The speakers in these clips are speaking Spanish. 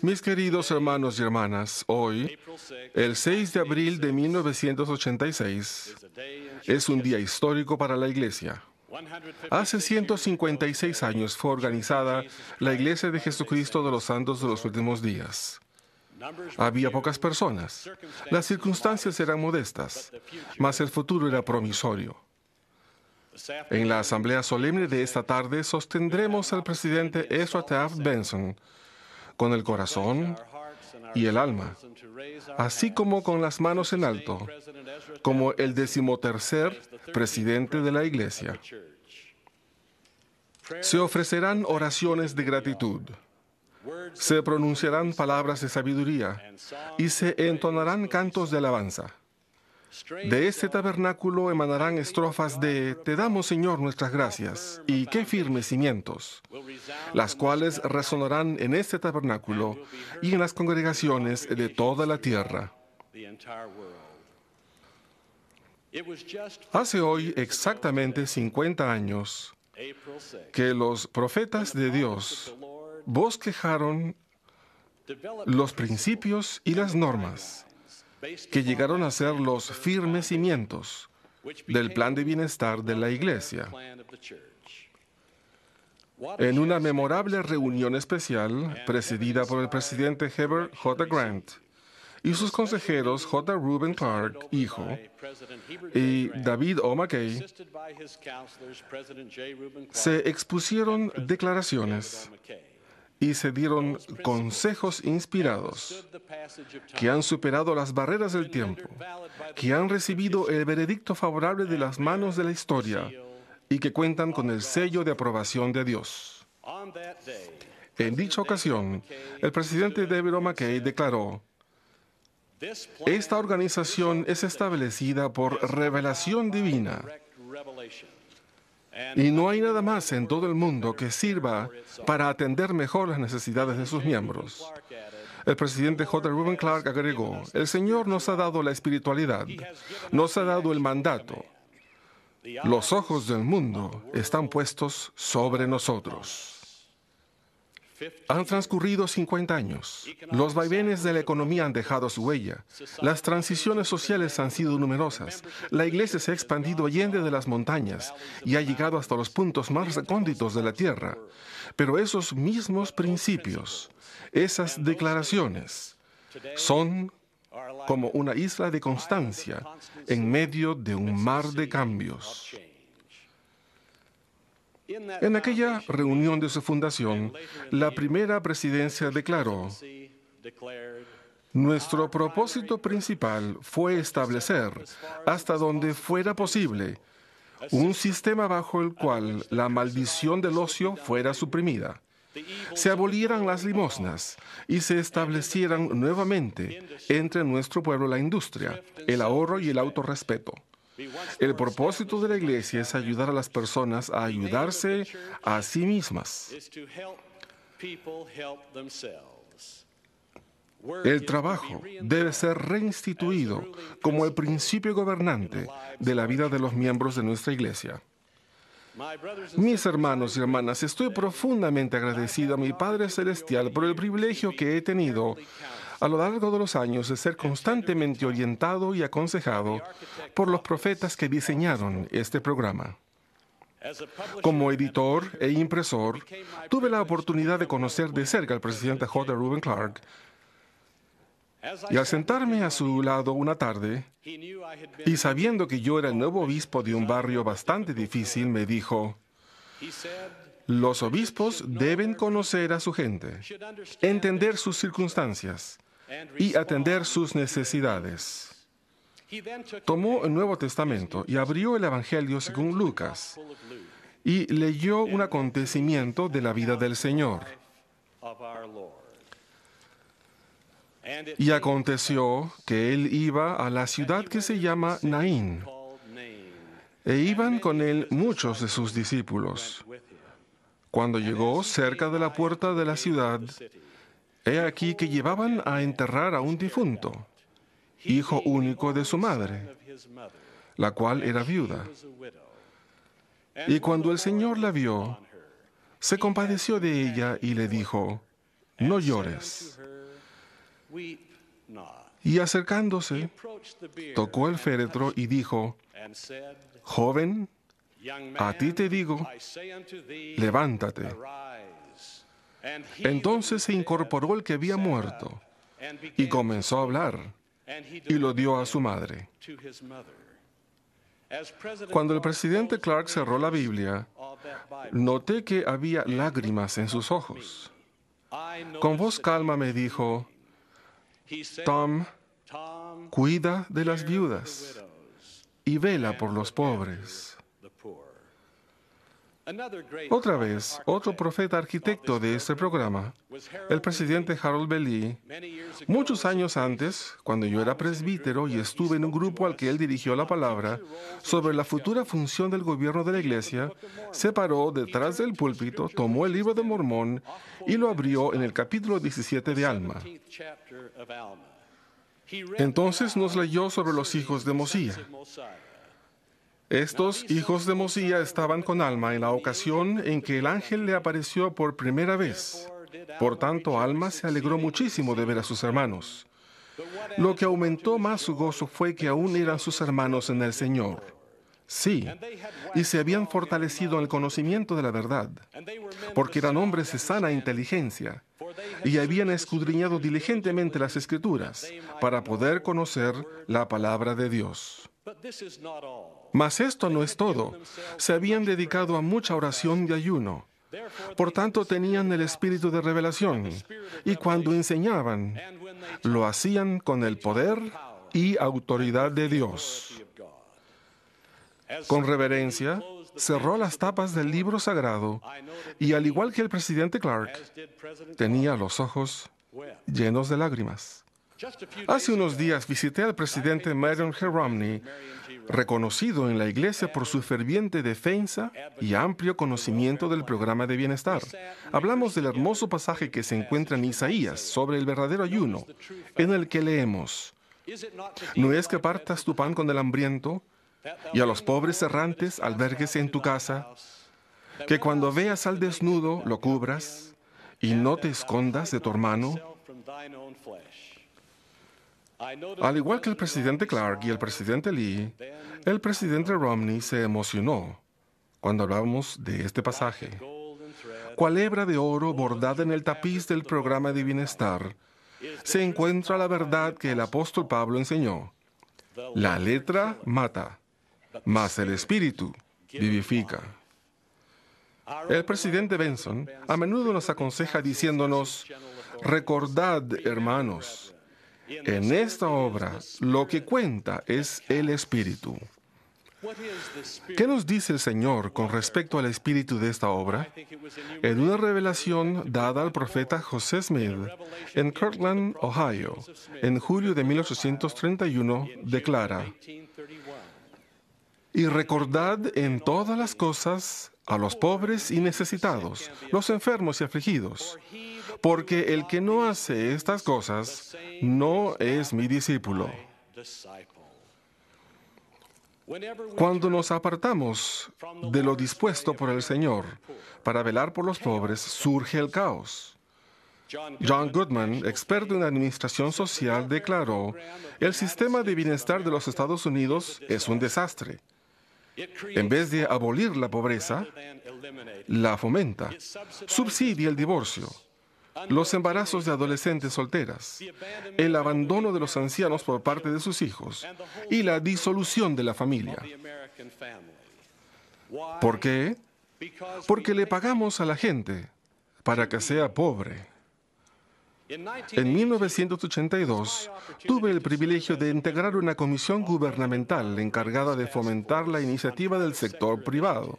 Mis queridos hermanos y hermanas, hoy, el 6 de abril de 1986, es un día histórico para la Iglesia. Hace 156 años fue organizada la Iglesia de Jesucristo de los Santos de los Últimos Días. Había pocas personas, las circunstancias eran modestas, mas el futuro era promisorio. En la asamblea solemne de esta tarde sostendremos al presidente Ezra Taft Benson con el corazón y el alma, así como con las manos en alto, como el decimotercer presidente de la Iglesia. Se ofrecerán oraciones de gratitud, se pronunciarán palabras de sabiduría y se entonarán cantos de alabanza. De este tabernáculo emanarán estrofas de Te damos Señor nuestras gracias y qué firmes cimientos, las cuales resonarán en este tabernáculo y en las congregaciones de toda la tierra. Hace hoy exactamente 50 años que los profetas de Dios bosquejaron los principios y las normas que llegaron a ser los firmes cimientos del plan de bienestar de la Iglesia. En una memorable reunión especial presidida por el presidente Heber J. Grant y sus consejeros J. Reuben Clark, hijo, y David O. McKay, se expusieron declaraciones y se dieron consejos inspirados que han superado las barreras del tiempo, que han recibido el veredicto favorable de las manos de la historia y que cuentan con el sello de aprobación de Dios. En dicha ocasión, el presidente David McKay declaró, esta organización es establecida por revelación divina y no hay nada más en todo el mundo que sirva para atender mejor las necesidades de sus miembros. El presidente J. Reuben Clark agregó, el Señor nos ha dado la espiritualidad, nos ha dado el mandato. Los ojos del mundo están puestos sobre nosotros. Han transcurrido 50 años. Los vaivenes de la economía han dejado su huella. Las transiciones sociales han sido numerosas. La iglesia se ha expandido allende de las montañas y ha llegado hasta los puntos más recónditos de la tierra. Pero esos mismos principios, esas declaraciones, son como una isla de constancia en medio de un mar de cambios. En aquella reunión de su fundación, la primera presidencia declaró, nuestro propósito principal fue establecer, hasta donde fuera posible, un sistema bajo el cual la maldición del ocio fuera suprimida, se abolieran las limosnas y se establecieran nuevamente entre nuestro pueblo la industria, el ahorro y el autorrespeto. El propósito de la iglesia es ayudar a las personas a ayudarse a sí mismas. El trabajo debe ser reinstituido como el principio gobernante de la vida de los miembros de nuestra iglesia. Mis hermanos y hermanas, estoy profundamente agradecido a mi Padre Celestial por el privilegio que he tenido a lo largo de los años de ser constantemente orientado y aconsejado por los profetas que diseñaron este programa. Como editor e impresor, tuve la oportunidad de conocer de cerca al presidente J. Ruben Clark. Y al sentarme a su lado una tarde, y sabiendo que yo era el nuevo obispo de un barrio bastante difícil, me dijo, los obispos deben conocer a su gente, entender sus circunstancias, y atender sus necesidades. Tomó el Nuevo Testamento y abrió el Evangelio según Lucas y leyó un acontecimiento de la vida del Señor. Y aconteció que él iba a la ciudad que se llama Naín, e iban con él muchos de sus discípulos. Cuando llegó cerca de la puerta de la ciudad, He aquí que llevaban a enterrar a un difunto, hijo único de su madre, la cual era viuda. Y cuando el Señor la vio, se compadeció de ella y le dijo, no llores. Y acercándose, tocó el féretro y dijo, joven, a ti te digo, levántate. Entonces se incorporó el que había muerto y comenzó a hablar y lo dio a su madre. Cuando el presidente Clark cerró la Biblia, noté que había lágrimas en sus ojos. Con voz calma me dijo, Tom, cuida de las viudas y vela por los pobres. Otra vez, otro profeta arquitecto de este programa, el presidente Harold Belli, muchos años antes, cuando yo era presbítero y estuve en un grupo al que él dirigió la palabra sobre la futura función del gobierno de la iglesia, se paró detrás del púlpito, tomó el libro de Mormón y lo abrió en el capítulo 17 de Alma. Entonces nos leyó sobre los hijos de Mosía. Estos hijos de Mosía estaban con Alma en la ocasión en que el ángel le apareció por primera vez. Por tanto, Alma se alegró muchísimo de ver a sus hermanos. Lo que aumentó más su gozo fue que aún eran sus hermanos en el Señor. Sí, y se habían fortalecido en el conocimiento de la verdad, porque eran hombres de sana inteligencia, y habían escudriñado diligentemente las escrituras para poder conocer la palabra de Dios. Mas esto no es todo. Se habían dedicado a mucha oración y ayuno. Por tanto, tenían el espíritu de revelación. Y cuando enseñaban, lo hacían con el poder y autoridad de Dios. Con reverencia, cerró las tapas del libro sagrado y, al igual que el presidente Clark, tenía los ojos llenos de lágrimas. Hace unos días visité al presidente Marion Romney, reconocido en la Iglesia por su ferviente defensa y amplio conocimiento del programa de bienestar. Hablamos del hermoso pasaje que se encuentra en Isaías sobre el verdadero ayuno, en el que leemos, ¿no es que partas tu pan con el hambriento y a los pobres errantes albergues en tu casa? Que cuando veas al desnudo lo cubras y no te escondas de tu hermano. Al igual que el presidente Clark y el presidente Lee, el presidente Romney se emocionó cuando hablábamos de este pasaje. Cual hebra de oro bordada en el tapiz del programa de bienestar, se encuentra la verdad que el apóstol Pablo enseñó. La letra mata, mas el espíritu vivifica. El presidente Benson a menudo nos aconseja diciéndonos, recordad, hermanos, en esta obra lo que cuenta es el espíritu. ¿Qué nos dice el Señor con respecto al espíritu de esta obra? En una revelación dada al profeta José Smith en Kirtland, Ohio, en julio de 1831, declara, y recordad en todas las cosas a los pobres y necesitados, los enfermos y afligidos porque el que no hace estas cosas no es mi discípulo. Cuando nos apartamos de lo dispuesto por el Señor para velar por los pobres, surge el caos. John Goodman, experto en administración social, declaró, el sistema de bienestar de los Estados Unidos es un desastre. En vez de abolir la pobreza, la fomenta, subsidia el divorcio, los embarazos de adolescentes solteras, el abandono de los ancianos por parte de sus hijos y la disolución de la familia. ¿Por qué? Porque le pagamos a la gente para que sea pobre. En 1982 tuve el privilegio de integrar una comisión gubernamental encargada de fomentar la iniciativa del sector privado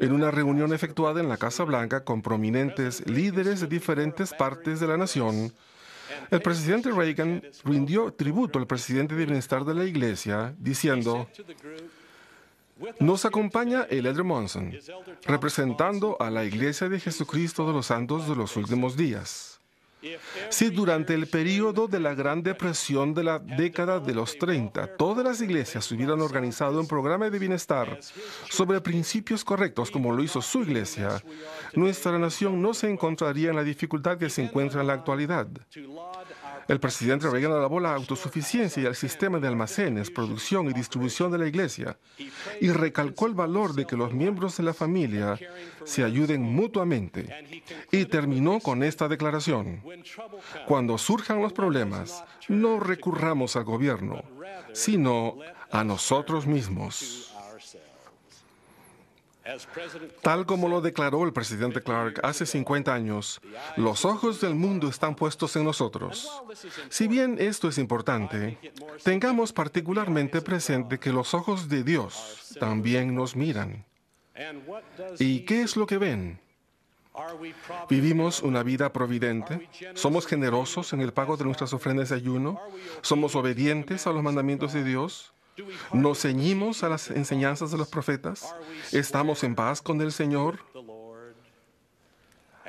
en una reunión efectuada en la Casa Blanca con prominentes líderes de diferentes partes de la nación, el presidente Reagan rindió tributo al presidente de Bienestar de la Iglesia diciendo, nos acompaña el Elder Monson, representando a la Iglesia de Jesucristo de los Santos de los Últimos Días. Si durante el periodo de la Gran Depresión de la década de los 30 todas las iglesias hubieran organizado en programa de bienestar sobre principios correctos como lo hizo su iglesia, nuestra nación no se encontraría en la dificultad que se encuentra en la actualidad. El presidente Reagan alabó la autosuficiencia y el sistema de almacenes, producción y distribución de la iglesia y recalcó el valor de que los miembros de la familia se ayuden mutuamente y terminó con esta declaración. Cuando surjan los problemas, no recurramos al gobierno, sino a nosotros mismos. Tal como lo declaró el presidente Clark hace 50 años, los ojos del mundo están puestos en nosotros. Si bien esto es importante, tengamos particularmente presente que los ojos de Dios también nos miran. ¿Y qué es lo que ven? ¿Vivimos una vida providente? ¿Somos generosos en el pago de nuestras ofrendas de ayuno? ¿Somos obedientes a los mandamientos de Dios? ¿Nos ceñimos a las enseñanzas de los profetas? ¿Estamos en paz con el Señor?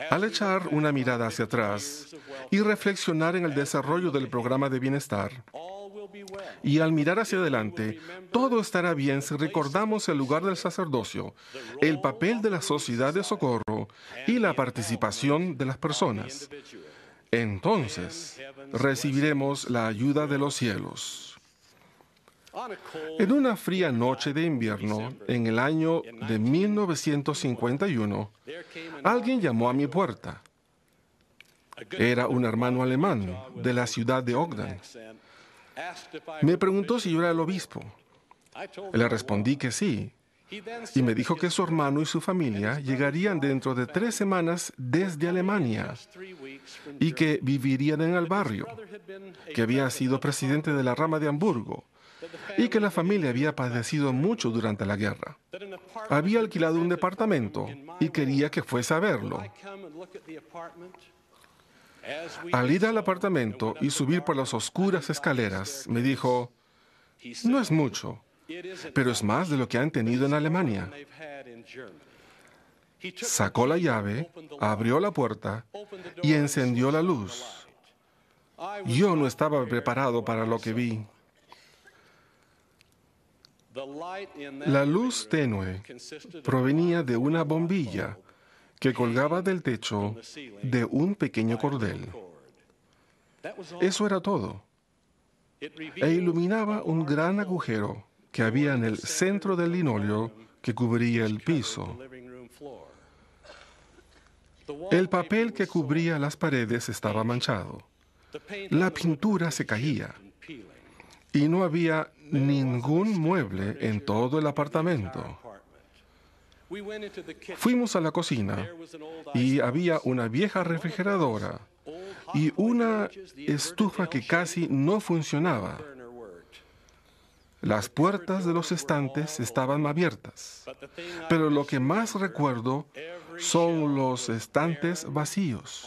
Al echar una mirada hacia atrás y reflexionar en el desarrollo del programa de bienestar, y al mirar hacia adelante, todo estará bien si recordamos el lugar del sacerdocio, el papel de la sociedad de socorro y la participación de las personas. Entonces recibiremos la ayuda de los cielos. En una fría noche de invierno, en el año de 1951, alguien llamó a mi puerta. Era un hermano alemán de la ciudad de Ogden. Me preguntó si yo era el obispo. Le respondí que sí. Y me dijo que su hermano y su familia llegarían dentro de tres semanas desde Alemania y que vivirían en el barrio, que había sido presidente de la rama de Hamburgo y que la familia había padecido mucho durante la guerra. Había alquilado un departamento y quería que fuese a verlo. Al ir al apartamento y subir por las oscuras escaleras, me dijo, no es mucho, pero es más de lo que han tenido en Alemania. Sacó la llave, abrió la puerta y encendió la luz. Yo no estaba preparado para lo que vi. La luz tenue provenía de una bombilla que colgaba del techo de un pequeño cordel. Eso era todo. E iluminaba un gran agujero que había en el centro del linóleo que cubría el piso. El papel que cubría las paredes estaba manchado. La pintura se caía y no había ningún mueble en todo el apartamento. Fuimos a la cocina y había una vieja refrigeradora y una estufa que casi no funcionaba. Las puertas de los estantes estaban abiertas, pero lo que más recuerdo son los estantes vacíos.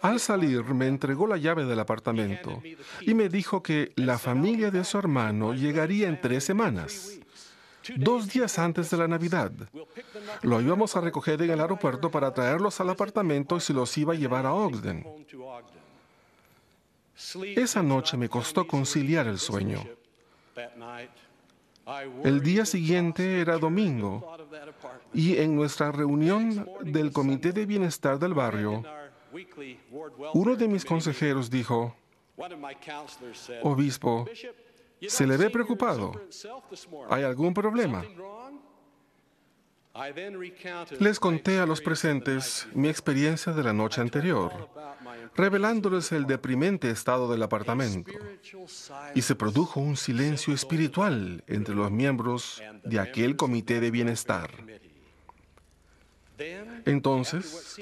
Al salir me entregó la llave del apartamento y me dijo que la familia de su hermano llegaría en tres semanas, dos días antes de la Navidad. Lo íbamos a recoger en el aeropuerto para traerlos al apartamento y se los iba a llevar a Ogden. Esa noche me costó conciliar el sueño. El día siguiente era domingo y en nuestra reunión del Comité de Bienestar del Barrio, uno de mis consejeros dijo, Obispo, se le ve preocupado. ¿Hay algún problema? Les conté a los presentes mi experiencia de la noche anterior, revelándoles el deprimente estado del apartamento, y se produjo un silencio espiritual entre los miembros de aquel comité de bienestar. Entonces,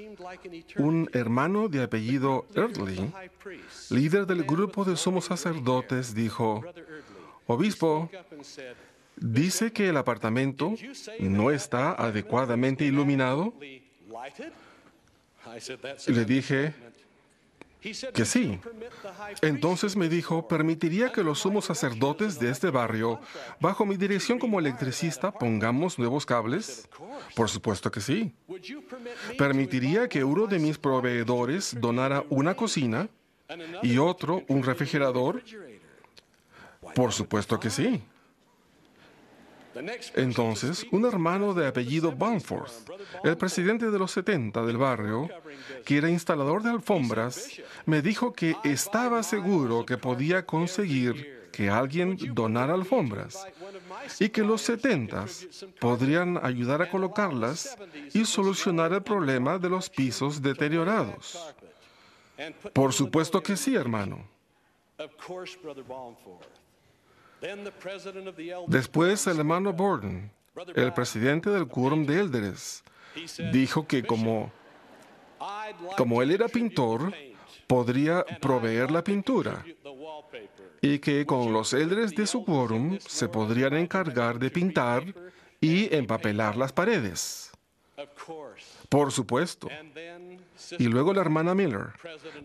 un hermano de apellido Erdley, líder del grupo de somos sacerdotes, dijo, Obispo, dice que el apartamento no está adecuadamente iluminado. Le dije, que sí. Entonces me dijo, permitiría que los sumos sacerdotes de este barrio, bajo mi dirección como electricista, pongamos nuevos cables. Por supuesto que sí. Permitiría que uno de mis proveedores donara una cocina y otro un refrigerador. Por supuesto que sí. Entonces, un hermano de apellido Bonforth, el presidente de los 70 del barrio, que era instalador de alfombras, me dijo que estaba seguro que podía conseguir que alguien donara alfombras y que los 70 podrían ayudar a colocarlas y solucionar el problema de los pisos deteriorados. Por supuesto que sí, hermano. Después el hermano Borden, el presidente del Quórum de Elders, dijo que como, como él era pintor, podría proveer la pintura y que con los Elders de su quórum se podrían encargar de pintar y empapelar las paredes. Por supuesto. Y luego la hermana Miller,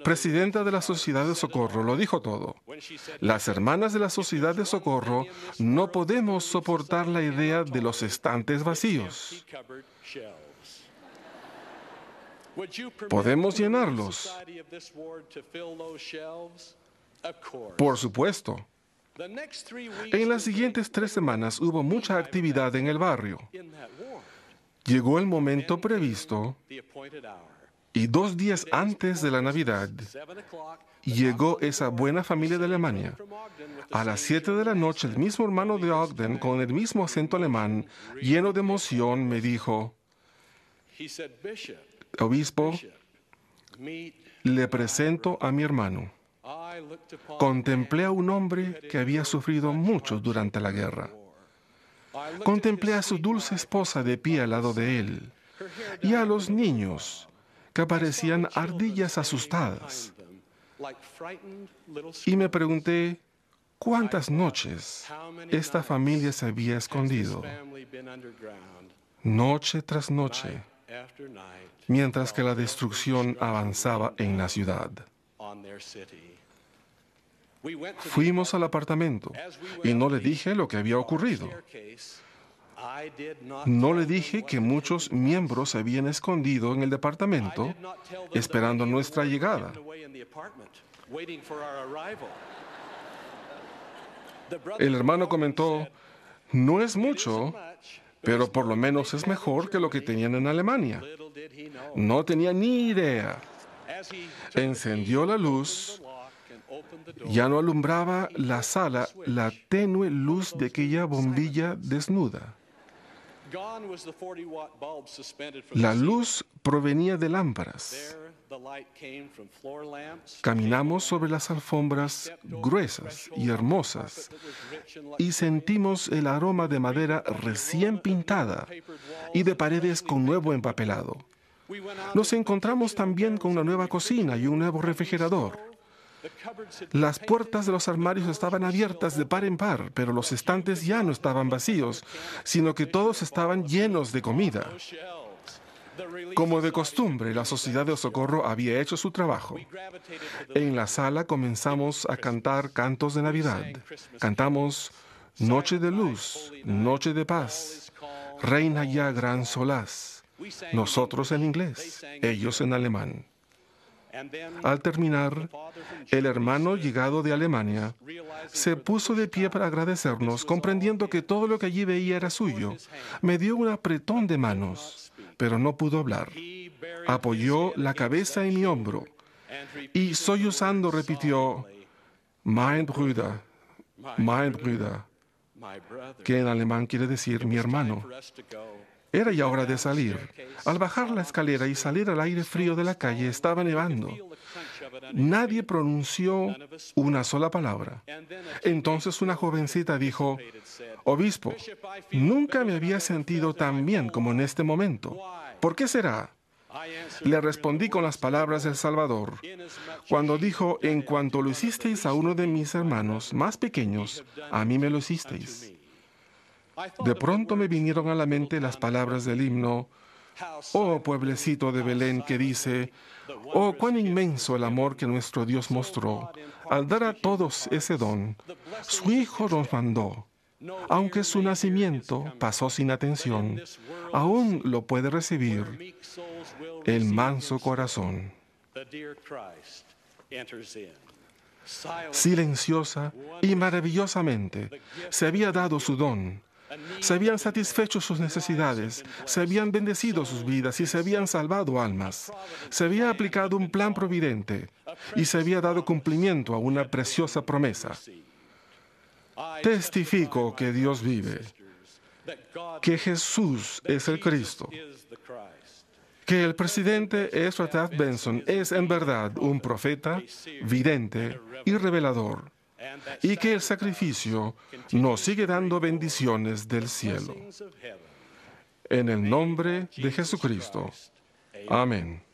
presidenta de la Sociedad de Socorro, lo dijo todo. Las hermanas de la Sociedad de Socorro no podemos soportar la idea de los estantes vacíos. ¿Podemos llenarlos? Por supuesto. En las siguientes tres semanas hubo mucha actividad en el barrio. Llegó el momento previsto y dos días antes de la Navidad llegó esa buena familia de Alemania. A las 7 de la noche el mismo hermano de Ogden, con el mismo acento alemán, lleno de emoción, me dijo, Obispo, le presento a mi hermano. Contemplé a un hombre que había sufrido mucho durante la guerra. Contemplé a su dulce esposa de pie al lado de él y a los niños que parecían ardillas asustadas. Y me pregunté cuántas noches esta familia se había escondido, noche tras noche, mientras que la destrucción avanzaba en la ciudad. Fuimos al apartamento y no le dije lo que había ocurrido. No le dije que muchos miembros se habían escondido en el departamento esperando nuestra llegada. El hermano comentó, no es mucho, pero por lo menos es mejor que lo que tenían en Alemania. No tenía ni idea. Encendió la luz ya no alumbraba la sala la tenue luz de aquella bombilla desnuda. La luz provenía de lámparas. Caminamos sobre las alfombras gruesas y hermosas y sentimos el aroma de madera recién pintada y de paredes con nuevo empapelado. Nos encontramos también con una nueva cocina y un nuevo refrigerador. Las puertas de los armarios estaban abiertas de par en par, pero los estantes ya no estaban vacíos, sino que todos estaban llenos de comida. Como de costumbre, la Sociedad de Socorro había hecho su trabajo. En la sala comenzamos a cantar cantos de Navidad. Cantamos Noche de Luz, Noche de Paz, Reina ya gran solaz. Nosotros en inglés, ellos en alemán. Al terminar, el hermano llegado de Alemania se puso de pie para agradecernos, comprendiendo que todo lo que allí veía era suyo. Me dio un apretón de manos, pero no pudo hablar. Apoyó la cabeza en mi hombro y sollozando repitió, Mein Bruder, mein Bruder, que en alemán quiere decir mi hermano. Era ya hora de salir. Al bajar la escalera y salir al aire frío de la calle, estaba nevando. Nadie pronunció una sola palabra. Entonces una jovencita dijo, Obispo, nunca me había sentido tan bien como en este momento. ¿Por qué será? Le respondí con las palabras del Salvador, cuando dijo, en cuanto lo hicisteis a uno de mis hermanos más pequeños, a mí me lo hicisteis de pronto me vinieron a la mente las palabras del himno, oh pueblecito de Belén que dice, oh cuán inmenso el amor que nuestro Dios mostró al dar a todos ese don. Su Hijo nos mandó. Aunque su nacimiento pasó sin atención, aún lo puede recibir el manso corazón. Silenciosa y maravillosamente se había dado su don se habían satisfecho sus necesidades, se habían bendecido sus vidas y se habían salvado almas. Se había aplicado un plan providente y se había dado cumplimiento a una preciosa promesa. Testifico que Dios vive, que Jesús es el Cristo, que el presidente Ezra Taft Benson es en verdad un profeta, vidente y revelador y que el sacrificio nos sigue dando bendiciones del cielo. En el nombre de Jesucristo. Amén.